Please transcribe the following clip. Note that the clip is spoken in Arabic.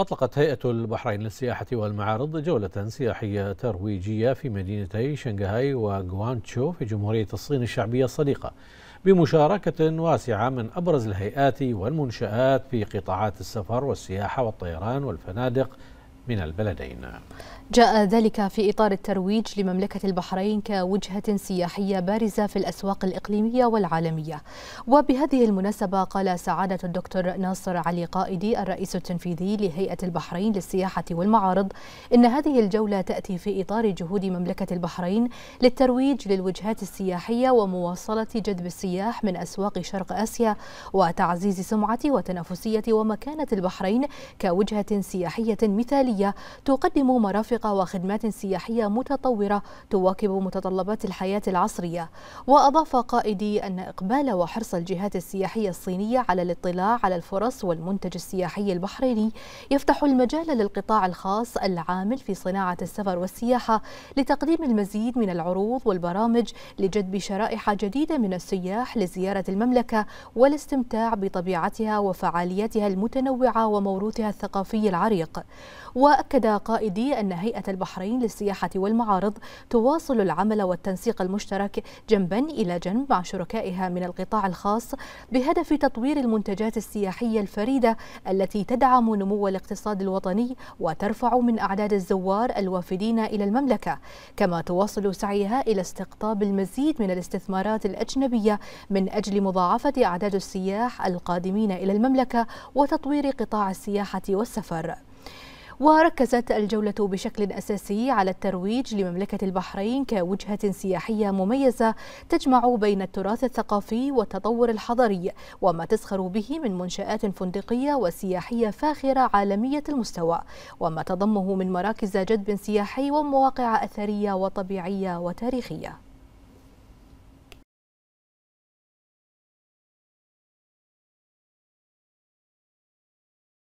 أطلقت هيئة البحرين للسياحة والمعارض جولة سياحية ترويجية في مدينتي شنغهاي وغوانتشو في جمهورية الصين الشعبية الصديقة بمشاركة واسعة من أبرز الهيئات والمنشآت في قطاعات السفر والسياحة والطيران والفنادق من البلدين جاء ذلك في إطار الترويج لمملكة البحرين كوجهة سياحية بارزة في الأسواق الإقليمية والعالمية وبهذه المناسبة قال سعادة الدكتور ناصر علي قائدي الرئيس التنفيذي لهيئة البحرين للسياحة والمعارض إن هذه الجولة تأتي في إطار جهود مملكة البحرين للترويج للوجهات السياحية ومواصلة جذب السياح من أسواق شرق آسيا وتعزيز سمعة وتنافسية ومكانة البحرين كوجهة سياحية مثالية سياحية تقدم مرافق وخدمات سياحية متطورة تواكب متطلبات الحياة العصرية وأضاف قائدي أن إقبال وحرص الجهات السياحية الصينية على الاطلاع على الفرص والمنتج السياحي البحريني يفتح المجال للقطاع الخاص العامل في صناعة السفر والسياحة لتقديم المزيد من العروض والبرامج لجذب شرائح جديدة من السياح لزيارة المملكة والاستمتاع بطبيعتها وفعالياتها المتنوعة وموروثها الثقافي العريق وأكد قائدي أن هيئة البحرين للسياحة والمعارض تواصل العمل والتنسيق المشترك جنبا إلى جنب مع شركائها من القطاع الخاص بهدف تطوير المنتجات السياحية الفريدة التي تدعم نمو الاقتصاد الوطني وترفع من أعداد الزوار الوافدين إلى المملكة كما تواصل سعيها إلى استقطاب المزيد من الاستثمارات الأجنبية من أجل مضاعفة أعداد السياح القادمين إلى المملكة وتطوير قطاع السياحة والسفر وركزت الجولة بشكل أساسي على الترويج لمملكة البحرين كوجهة سياحية مميزة تجمع بين التراث الثقافي والتطور الحضري وما تزخر به من منشآت فندقية وسياحية فاخرة عالمية المستوى وما تضمه من مراكز جذب سياحي ومواقع أثرية وطبيعية وتاريخية